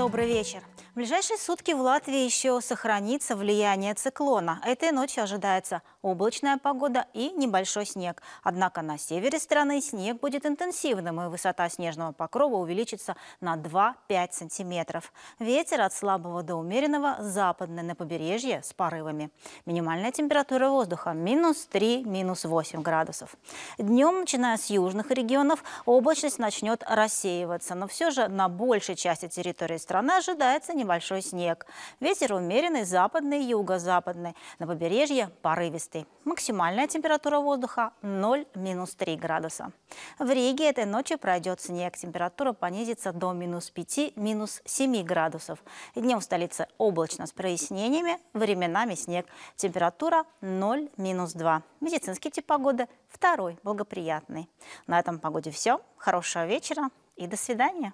Добрый вечер. В ближайшие сутки в Латвии еще сохранится влияние циклона. Этой ночью ожидается облачная погода и небольшой снег. Однако на севере страны снег будет интенсивным, и высота снежного покрова увеличится на 2-5 сантиметров. Ветер от слабого до умеренного западный на побережье с порывами. Минимальная температура воздуха минус 3, минус 8 градусов. Днем, начиная с южных регионов, облачность начнет рассеиваться, но все же на большей части территории страны ожидается небольшой снег. Ветер умеренный, западный, юго-западный. На побережье порывистый. Максимальная температура воздуха 0-3 градуса. В Риге этой ночью пройдет снег. Температура понизится до минус 5-7 градусов. Днем в столице облачно с прояснениями, временами снег. Температура 0-2. Медицинский тип погоды второй благоприятный. На этом погоде все. Хорошего вечера и до свидания.